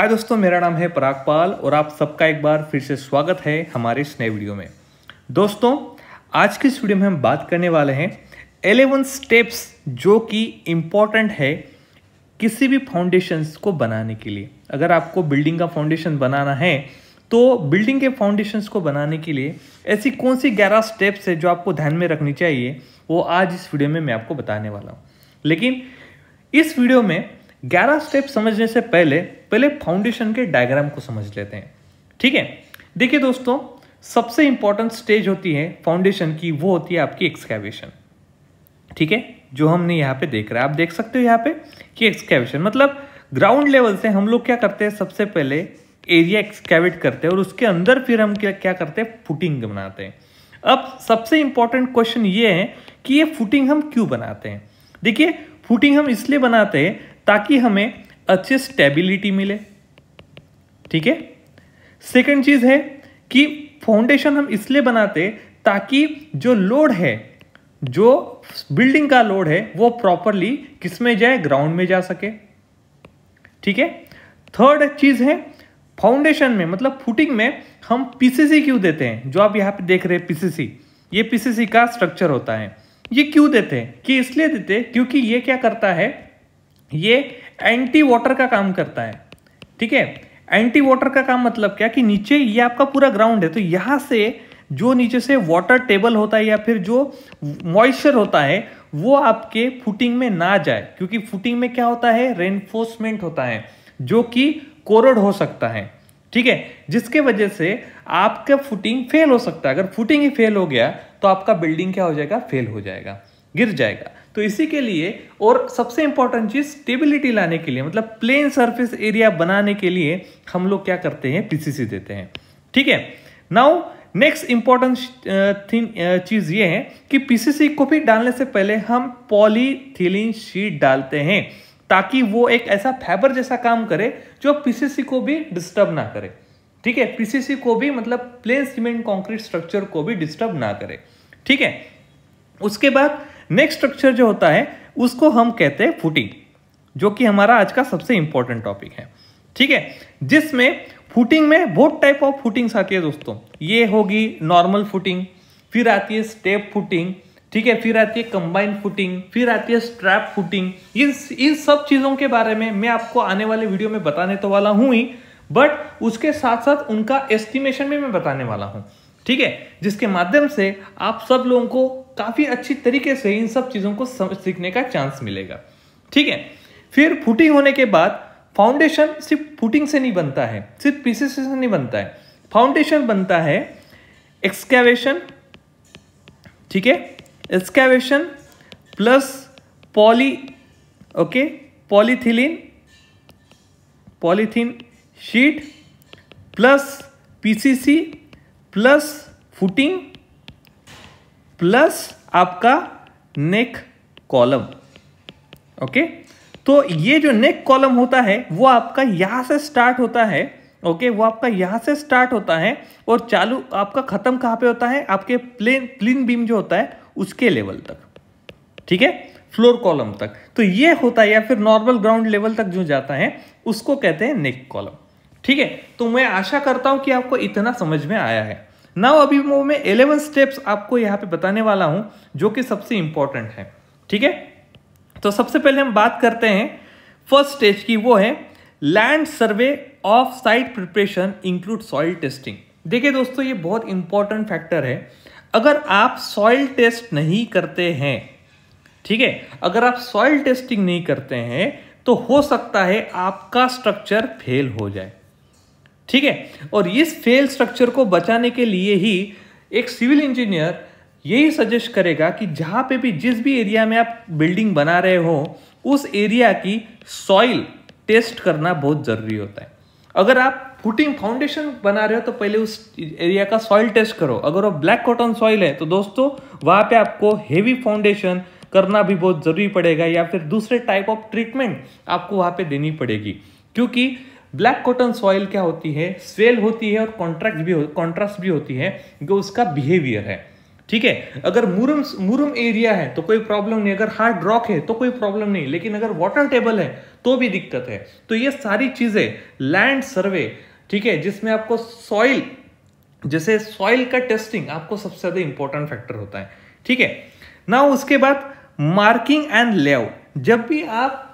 हाय दोस्तों मेरा नाम है पराग पाल और आप सबका एक बार फिर से स्वागत है हमारे इस नए वीडियो में दोस्तों आज की इस वीडियो में हम बात करने वाले हैं एलेवन स्टेप्स जो कि इम्पॉर्टेंट है किसी भी फाउंडेशंस को बनाने के लिए अगर आपको बिल्डिंग का फाउंडेशन बनाना है तो बिल्डिंग के फाउंडेशंस को बनाने के लिए ऐसी कौन सी ग्यारह स्टेप्स है जो आपको ध्यान में रखनी चाहिए वो आज इस वीडियो में मैं आपको बताने वाला हूँ लेकिन इस वीडियो में ग्यारह स्टेप समझने से पहले पहले फाउंडेशन के डायग्राम को समझ लेते हैं ठीक है देखिए दोस्तों सबसे इंपॉर्टेंट स्टेज होती है फाउंडेशन की वो होती है आपकी एक्सकैवेशन ठीक है जो हमने यहाँ पे देख रहे हैं आप देख सकते हो यहाँ पे कि एक्सकैवेशन मतलब ग्राउंड लेवल से हम लोग क्या करते हैं सबसे पहले एरिया एक्सकैवेट करते हैं और उसके अंदर फिर हम क्या क्या करते हैं फुटिंग बनाते हैं अब सबसे इंपॉर्टेंट क्वेश्चन ये है कि ये फुटिंग हम क्यों बनाते हैं देखिए फुटिंग हम इसलिए बनाते हैं ताकि हमें अच्छी स्टेबिलिटी मिले ठीक है सेकेंड चीज है कि फाउंडेशन हम इसलिए बनाते ताकि जो लोड है जो बिल्डिंग का लोड है वो प्रॉपरली किस में जाए ग्राउंड में जा सके ठीक है थर्ड चीज है फाउंडेशन में मतलब फुटिंग में हम पीसीसी क्यों देते हैं जो आप यहां पे देख रहे हैं पीसीसी ये पीसीसी का स्ट्रक्चर होता है ये क्यों देते हैं कि इसलिए देते हैं क्योंकि ये क्या करता है ये एंटी वाटर का काम करता है ठीक है एंटी वाटर का काम मतलब क्या कि नीचे ये आपका पूरा ग्राउंड है तो यहाँ से जो नीचे से वाटर टेबल होता है या फिर जो मॉइस्चर होता है वो आपके फुटिंग में ना जाए क्योंकि फुटिंग में क्या होता है रेनफोर्समेंट होता है जो कि कोरड हो सकता है ठीक है जिसके वजह से आपका फुटिंग फेल हो सकता है अगर फुटिंग ही फेल हो गया तो आपका बिल्डिंग क्या हो जाएगा फेल हो जाएगा गिर जाएगा तो इसी के लिए और सबसे इंपॉर्टेंट चीज़ स्टेबिलिटी लाने के लिए मतलब प्लेन सरफेस एरिया बनाने के लिए हम लोग क्या करते हैं पीसीसी देते हैं ठीक है नाउ नेक्स्ट इंपॉर्टेंट थिंग चीज़ ये है कि पीसीसी को भी डालने से पहले हम पॉलीथिलीन शीट डालते हैं ताकि वो एक ऐसा फैबर जैसा काम करे जो पीसीसी को भी डिस्टर्ब ना करे ठीक है पीसीसी को भी मतलब प्लेन सीमेंट कंक्रीट स्ट्रक्चर को भी डिस्टर्ब ना करे ठीक है उसके बाद नेक्स्ट स्ट्रक्चर जो होता है उसको हम कहते हैं फुटिंग जो कि हमारा आज का सबसे इंपॉर्टेंट टॉपिक है ठीक है जिसमें फुटिंग में बहुत टाइप ऑफ फुटिंग्स आती है दोस्तों ये होगी नॉर्मल फुटिंग फिर आती है स्टेप फुटिंग ठीक है फिर आती है कंबाइंड फुटिंग फिर आती है स्ट्रैप फुटिंग इन इन सब चीज़ों के बारे में मैं आपको आने वाले वीडियो में बताने तो वाला हूँ ही बट उसके साथ साथ उनका एस्टिमेशन भी मैं बताने वाला हूँ ठीक है जिसके माध्यम से आप सब लोगों को काफ़ी अच्छी तरीके से इन सब चीज़ों को सीखने का चांस मिलेगा ठीक है फिर फुटिंग होने के बाद फाउंडेशन सिर्फ फुटिंग से नहीं बनता है सिर्फ पीसेस से नहीं बनता है फाउंडेशन बनता है एक्सकेवेशन ठीक है excavation plus poly okay polyethylene polythene sheet plus PCC plus footing plus आपका नेक कॉलम ओके तो ये जो नेक कॉलम होता है वो आपका यहां से स्टार्ट होता है ओके वो आपका यहां से स्टार्ट होता है और चालू आपका ख़त्म कहां पे होता है आपके प्लेन प्लेन बीम जो होता है उसके लेवल तक ठीक है फ्लोर कॉलम तक तो ये होता है या फिर नॉर्मल ग्राउंड लेवल तक जो जाता है उसको कहते हैं नेक कॉलम ठीक है तो मैं आशा करता हूं कि आपको इतना समझ में आया है नाउ अभी मैं एलेवन स्टेप्स आपको यहाँ पे बताने वाला हूँ जो कि सबसे इंपॉर्टेंट है ठीक है तो सबसे पहले हम बात करते हैं फर्स्ट स्टेज की वो है land survey of site preparation include soil testing देखिए दोस्तों ये बहुत इंपॉर्टेंट फैक्टर है अगर आप सॉइल टेस्ट नहीं करते हैं ठीक है अगर आप सॉइल टेस्टिंग नहीं करते हैं तो हो सकता है आपका स्ट्रक्चर फेल हो जाए ठीक है और इस फेल स्ट्रक्चर को बचाने के लिए ही एक सिविल इंजीनियर यही सजेस्ट करेगा कि जहां पे भी जिस भी एरिया में आप बिल्डिंग बना रहे हो उस एरिया की सॉइल टेस्ट करना बहुत ज़रूरी होता है अगर आप फुटिंग फाउंडेशन बना रहे हो तो पहले उस एरिया का सॉइल टेस्ट करो अगर वो ब्लैक कॉटन सॉइल है तो दोस्तों वहां पे आपको हेवी फाउंडेशन करना भी बहुत ज़रूरी पड़ेगा या फिर दूसरे टाइप ऑफ ट्रीटमेंट आपको वहां पे देनी पड़ेगी क्योंकि ब्लैक कॉटन सॉइल क्या होती है स्वेल होती है और कॉन्ट्रैक्ट भी कॉन्ट्रास्ट भी होती है जो उसका बिहेवियर है ठीक है अगर मुरम मुरम एरिया है तो कोई प्रॉब्लम नहीं अगर हार्ड रॉक है तो कोई प्रॉब्लम नहीं लेकिन अगर वाटर टेबल है तो भी दिक्कत है तो ये सारी चीजें लैंड सर्वे ठीक है जिसमें आपको सॉइल जैसे सॉइल का टेस्टिंग आपको सबसे ज्यादा इंपॉर्टेंट फैक्टर होता है ठीक है ना उसके बाद मार्किंग एंड लेआउट जब भी आप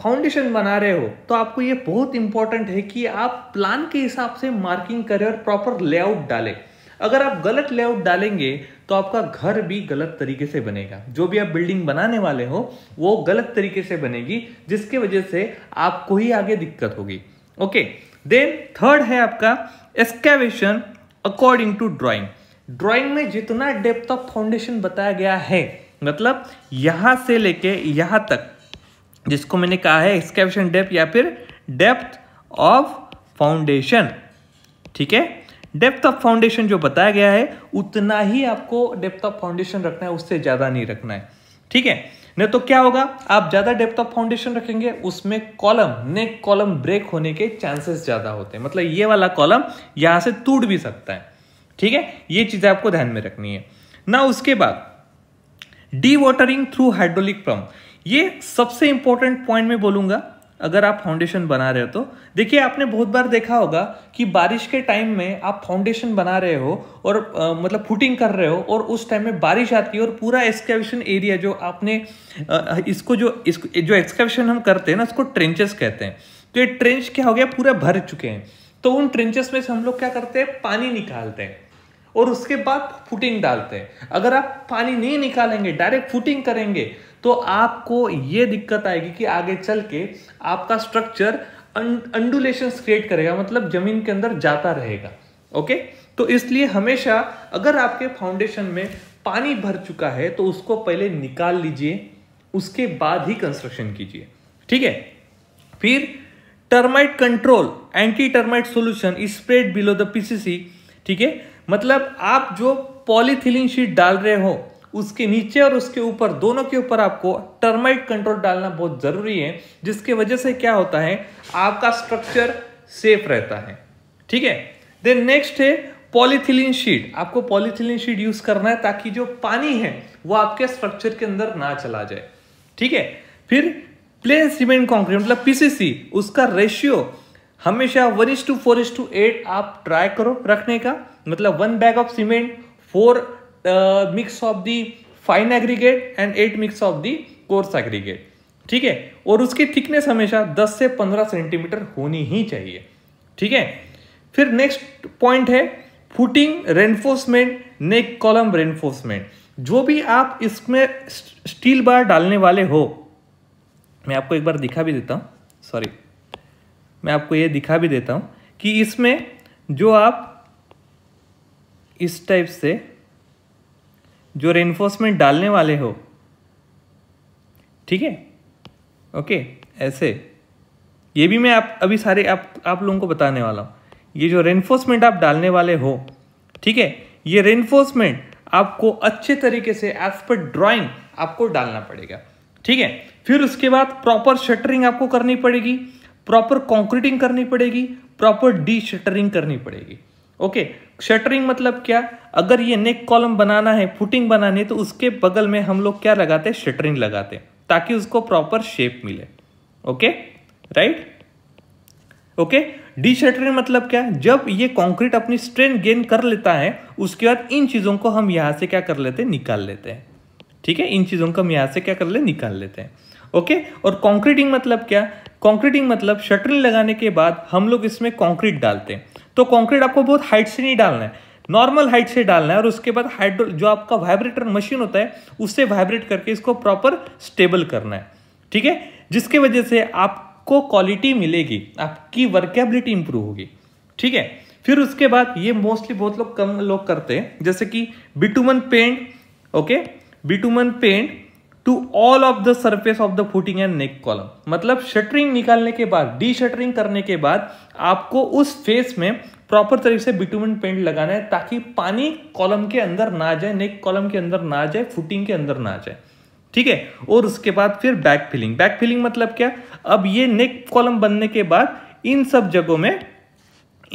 फाउंडेशन बना रहे हो तो आपको ये बहुत इंपॉर्टेंट है कि आप प्लान के हिसाब से मार्किंग करें और प्रॉपर लेआउट डालें अगर आप गलत लेआउट डालेंगे तो आपका घर भी गलत तरीके से बनेगा जो भी आप बिल्डिंग बनाने वाले हो वो गलत तरीके से बनेगी जिसके वजह से आपको ही आगे दिक्कत होगी ओके देन थर्ड है आपका excavation according to drawing drawing में जितना डेप्थ ऑफ फाउंडेशन बताया गया है मतलब यहां से लेके यहां तक जिसको मैंने कहा है एक्सकेप्शन डेप्थ या फिर डेप्थ ऑफ फाउंडेशन ठीक है डेप्थ ऑफ फाउंडेशन जो बताया गया है उतना ही आपको डेप्थ ऑफ फाउंडेशन रखना है उससे ज़्यादा नहीं रखना है ठीक है नहीं तो क्या होगा आप ज़्यादा डेप्थ ऑफ फाउंडेशन रखेंगे उसमें कॉलम नेक कॉलम ब्रेक होने के चांसेस ज़्यादा होते हैं मतलब ये वाला कॉलम यहां से टूट भी सकता है ठीक है ये चीज़ें आपको ध्यान में रखनी है ना उसके बाद डी थ्रू हाइड्रोलिक पंप ये सबसे इंपॉर्टेंट पॉइंट मैं बोलूंगा अगर आप फाउंडेशन बना रहे हो तो देखिए आपने बहुत बार देखा होगा कि बारिश के टाइम में आप फाउंडेशन बना रहे हो और आ, मतलब फुटिंग कर रहे हो और उस टाइम में बारिश आती है और पूरा एक्सकेवेशन एरिया जो आपने आ, इसको जो इसको जो एक्सकेवेशन हम करते हैं ना उसको ट्रेंचेस कहते हैं तो ये ट्रेंच क्या हो गया पूरा भर चुके हैं तो उन ट्रेंचेस में से हम लोग क्या करते हैं पानी निकालते हैं और उसके बाद फुटिंग डालते हैं अगर आप पानी नहीं निकालेंगे डायरेक्ट फुटिंग करेंगे तो आपको ये दिक्कत आएगी कि आगे चल के आपका स्ट्रक्चर अंडुलेशन क्रिएट करेगा मतलब जमीन के अंदर जाता रहेगा ओके तो इसलिए हमेशा अगर आपके फाउंडेशन में पानी भर चुका है तो उसको पहले निकाल लीजिए उसके बाद ही कंस्ट्रक्शन कीजिए ठीक है फिर termite control anti termite solution spread below the PCC ठीक है मतलब आप जो पॉलीथिलीन शीट डाल रहे हो उसके नीचे और उसके ऊपर दोनों के ऊपर आपको टर्माइट कंट्रोल डालना बहुत ज़रूरी है जिसके वजह से क्या होता है आपका स्ट्रक्चर सेफ रहता है ठीक है देन नेक्स्ट है पॉलीथिलीन शीट आपको पॉलीथिलीन शीट यूज करना है ताकि जो पानी है वो आपके स्ट्रक्चर के अंदर ना चला जाए ठीक है फिर प्लेन सीमेंट कॉन्क्रीट मतलब पीसीसी उसका रेशियो हमेशा one is to four is to eight आप ट्राई करो रखने का मतलब one bag of cement four mix of the fine aggregate and eight mix of the coarse aggregate ठीक है और उसकी थिकनेस हमेशा 10 से 15 सेंटीमीटर होनी ही चाहिए ठीक है फिर नेक्स्ट पॉइंट है footing reinforcement neck column reinforcement जो भी आप इसमें स्टील बार डालने वाले हो मैं आपको एक बार दिखा भी देता हूँ सॉरी मैं आपको ये दिखा भी देता हूँ कि इसमें जो आप इस टाइप से जो रेनफोर्समेंट डालने वाले हो ठीक है ओके ऐसे ये भी मैं आप अभी सारे आप आप लोगों को बताने वाला हूँ ये जो रेनफोर्समेंट आप डालने वाले हो ठीक है ये रेनफोर्समेंट आपको अच्छे तरीके से एज पर ड्रॉइंग आपको डालना पड़ेगा ठीक है फिर उसके बाद प्रॉपर शटरिंग आपको करनी पड़ेगी प्रॉपर कॉन्क्रीटिंग करनी पड़ेगी प्रॉपर डी शटरिंग करनी पड़ेगी ओके शटरिंग मतलब क्या अगर ये नेक कॉलम बनाना है फुटिंग बनानी है तो उसके बगल में हम लोग क्या लगाते हैं शटरिंग लगाते हैं ताकि उसको प्रॉपर शेप मिले okay right okay the shuttering मतलब क्या जब ये कंक्रीट अपनी स्ट्रेंथ गेन कर लेता है उसके बाद इन चीज़ों को हम यहां से क्या कर लेते हैं निकाल लेते हैं ठीक है इन चीज़ों को हम यहां से क्या कर ले निकाल लेते हैं ओके और कॉन्क्रीटिंग मतलब क्या कॉन्क्रीटिंग मतलब शटरिंग लगाने के बाद हम लोग इसमें कॉन्क्रीट डालते हैं तो कॉन्क्रीट आपको बहुत हाइट से नहीं डालना है नॉर्मल हाइट से डालना है और उसके बाद हाइड्रो जो आपका वाइब्रेटर मशीन होता है उससे वाइब्रेट करके इसको प्रॉपर स्टेबल करना है ठीक है जिसके वजह से आपको क्वालिटी मिलेगी आपकी वर्केबिलिटी इंप्रूव होगी ठीक है फिर उसके बाद ये मोस्टली बहुत लोग कम लोग करते हैं जैसे कि bitumen paint okay bitumen paint to all of the surface of the footing and neck column मतलब शटरिंग निकालने के बाद डी शटरिंग करने के बाद आपको उस फेस में प्रॉपर तरीके से बिटुमिन पेंट लगाना है ताकि पानी कॉलम के अंदर ना जाए नेक कॉलम के अंदर ना जाए फुटिंग के अंदर ना जाए ठीक है और उसके बाद फिर बैक फिलिंग बैक फिलिंग मतलब क्या अब ये नेक कॉलम बनने के बाद इन सब जगहों में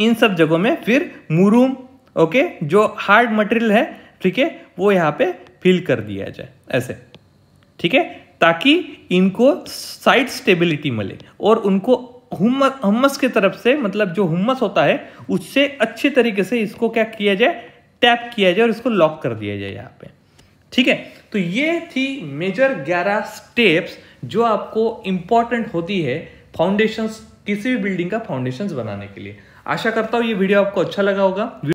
इन सब जगहों में फिर मुरूम ओके जो हार्ड मटेरियल है ठीक है वो यहाँ पे फिल कर दिया जाए ऐसे ठीक है ताकि इनको साइड स्टेबिलिटी मिले और उनको हुम्मस हुम्मस की तरफ से मतलब जो हुम्मस होता है उससे अच्छे तरीके से इसको क्या किया जाए टैप किया जाए और इसको लॉक कर दिया जाए यहाँ पे ठीक है तो ये थी मेजर ग्यारह स्टेप्स जो आपको इंपॉर्टेंट होती है फाउंडेशंस किसी भी बिल्डिंग का फाउंडेशंस बनाने के लिए आशा करता हूँ ये वीडियो आपको अच्छा लगा होगा